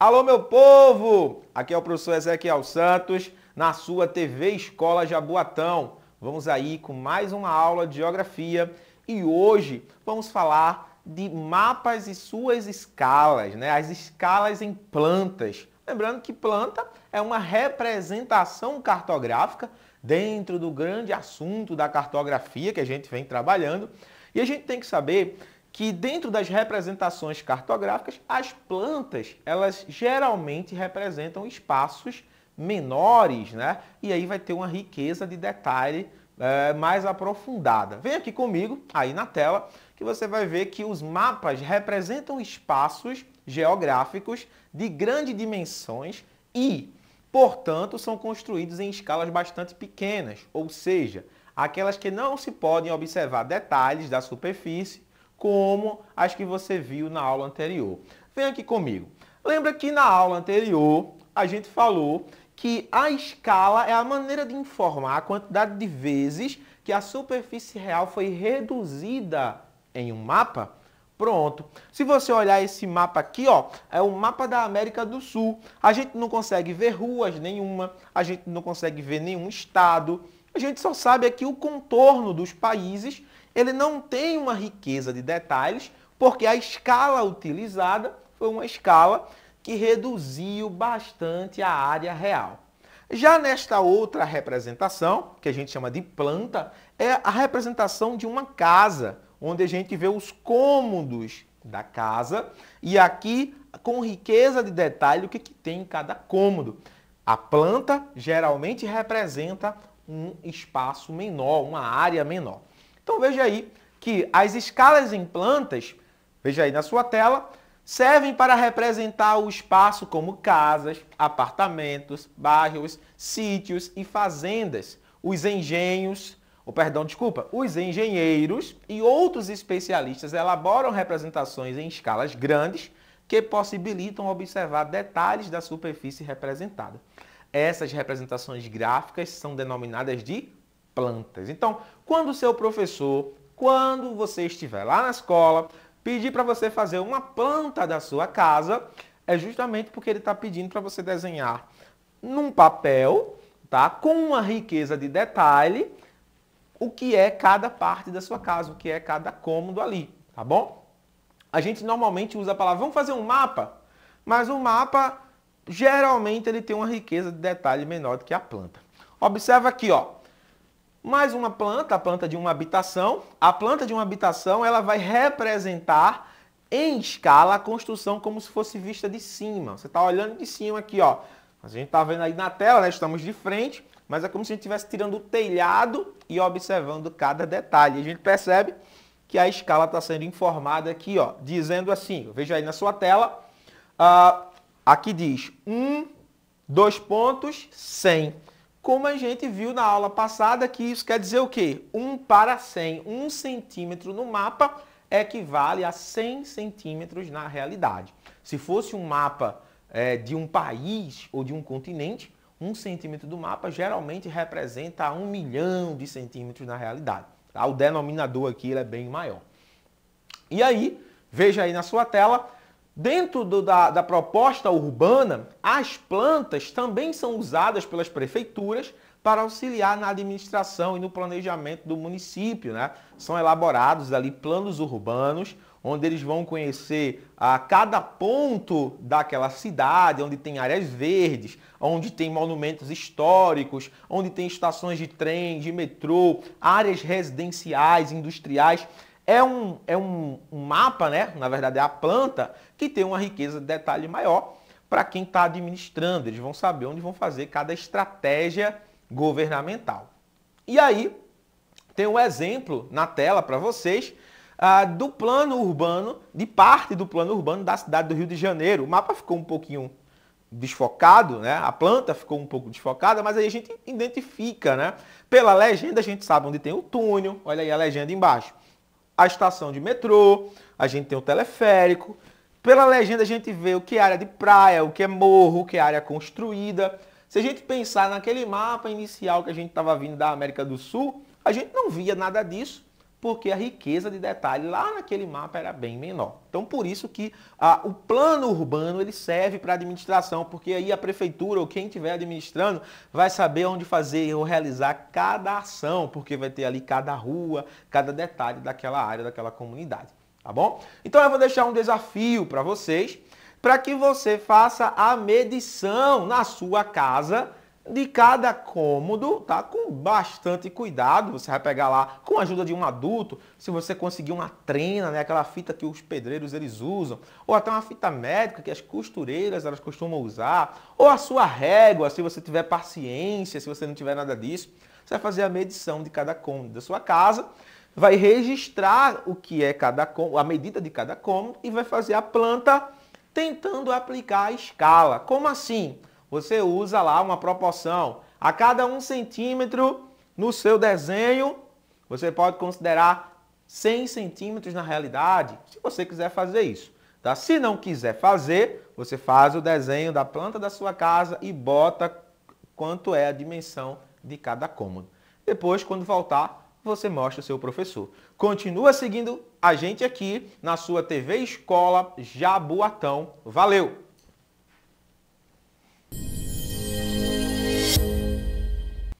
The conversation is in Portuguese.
Alô, meu povo! Aqui é o professor Ezequiel Santos, na sua TV Escola Jaboatão. Vamos aí com mais uma aula de Geografia e hoje vamos falar de mapas e suas escalas, né? As escalas em plantas. Lembrando que planta é uma representação cartográfica dentro do grande assunto da cartografia que a gente vem trabalhando. E a gente tem que saber que dentro das representações cartográficas, as plantas, elas geralmente representam espaços menores, né? E aí vai ter uma riqueza de detalhe é, mais aprofundada. Vem aqui comigo, aí na tela, que você vai ver que os mapas representam espaços geográficos de grandes dimensões e, portanto, são construídos em escalas bastante pequenas, ou seja, aquelas que não se podem observar detalhes da superfície como as que você viu na aula anterior. Vem aqui comigo. Lembra que na aula anterior a gente falou que a escala é a maneira de informar a quantidade de vezes que a superfície real foi reduzida em um mapa? Pronto. Se você olhar esse mapa aqui, ó, é o mapa da América do Sul. A gente não consegue ver ruas nenhuma, a gente não consegue ver nenhum estado. A gente só sabe aqui o contorno dos países ele não tem uma riqueza de detalhes, porque a escala utilizada foi uma escala que reduziu bastante a área real. Já nesta outra representação, que a gente chama de planta, é a representação de uma casa, onde a gente vê os cômodos da casa e aqui com riqueza de detalhe o que, que tem em cada cômodo. A planta geralmente representa um espaço menor, uma área menor. Então veja aí que as escalas em plantas, veja aí na sua tela, servem para representar o espaço como casas, apartamentos, bairros, sítios e fazendas, os engenhos, ou oh, perdão, desculpa, os engenheiros e outros especialistas elaboram representações em escalas grandes que possibilitam observar detalhes da superfície representada. Essas representações gráficas são denominadas de plantas. Então, quando o seu professor, quando você estiver lá na escola, pedir para você fazer uma planta da sua casa, é justamente porque ele está pedindo para você desenhar num papel, tá? Com uma riqueza de detalhe, o que é cada parte da sua casa, o que é cada cômodo ali, tá bom? A gente normalmente usa a palavra, vamos fazer um mapa, mas o mapa geralmente ele tem uma riqueza de detalhe menor do que a planta. Observa aqui, ó mais uma planta, a planta de uma habitação. A planta de uma habitação ela vai representar em escala a construção como se fosse vista de cima. Você está olhando de cima aqui, ó. A gente está vendo aí na tela, né? Estamos de frente, mas é como se a gente estivesse tirando o telhado e observando cada detalhe. a gente percebe que a escala está sendo informada aqui, ó, dizendo assim, veja aí na sua tela, uh, aqui diz 1, um, 2 pontos, 100 como a gente viu na aula passada, que isso quer dizer o quê? 1 para 100. 1 centímetro no mapa equivale a 100 centímetros na realidade. Se fosse um mapa é, de um país ou de um continente, 1 centímetro do mapa geralmente representa 1 milhão de centímetros na realidade. Tá? O denominador aqui é bem maior. E aí, veja aí na sua tela, Dentro do, da, da proposta urbana, as plantas também são usadas pelas prefeituras para auxiliar na administração e no planejamento do município. Né? São elaborados ali planos urbanos, onde eles vão conhecer a ah, cada ponto daquela cidade, onde tem áreas verdes, onde tem monumentos históricos, onde tem estações de trem, de metrô, áreas residenciais, industriais é um, é um, um mapa, né? na verdade é a planta, que tem uma riqueza de detalhe maior para quem está administrando. Eles vão saber onde vão fazer cada estratégia governamental. E aí, tem um exemplo na tela para vocês ah, do plano urbano, de parte do plano urbano da cidade do Rio de Janeiro. O mapa ficou um pouquinho desfocado, né? A planta ficou um pouco desfocada, mas aí a gente identifica, né? Pela legenda a gente sabe onde tem o túnel, olha aí a legenda embaixo a estação de metrô, a gente tem o teleférico. Pela legenda a gente vê o que é área de praia, o que é morro, o que é área construída. Se a gente pensar naquele mapa inicial que a gente estava vindo da América do Sul, a gente não via nada disso porque a riqueza de detalhe lá naquele mapa era bem menor. Então, por isso que ah, o plano urbano ele serve para administração, porque aí a prefeitura ou quem estiver administrando vai saber onde fazer ou realizar cada ação, porque vai ter ali cada rua, cada detalhe daquela área, daquela comunidade, tá bom? Então, eu vou deixar um desafio para vocês, para que você faça a medição na sua casa de cada cômodo, tá? Com bastante cuidado, você vai pegar lá com a ajuda de um adulto, se você conseguir uma trena, né, aquela fita que os pedreiros eles usam, ou até uma fita médica que as costureiras elas costumam usar, ou a sua régua, se você tiver paciência, se você não tiver nada disso, você vai fazer a medição de cada cômodo da sua casa, vai registrar o que é cada cômodo, a medida de cada cômodo e vai fazer a planta tentando aplicar a escala. Como assim? você usa lá uma proporção. A cada um centímetro no seu desenho, você pode considerar 100 centímetros na realidade, se você quiser fazer isso. Tá? Se não quiser fazer, você faz o desenho da planta da sua casa e bota quanto é a dimensão de cada cômodo. Depois, quando voltar, você mostra o seu professor. Continua seguindo a gente aqui na sua TV Escola Jaboatão. Valeu!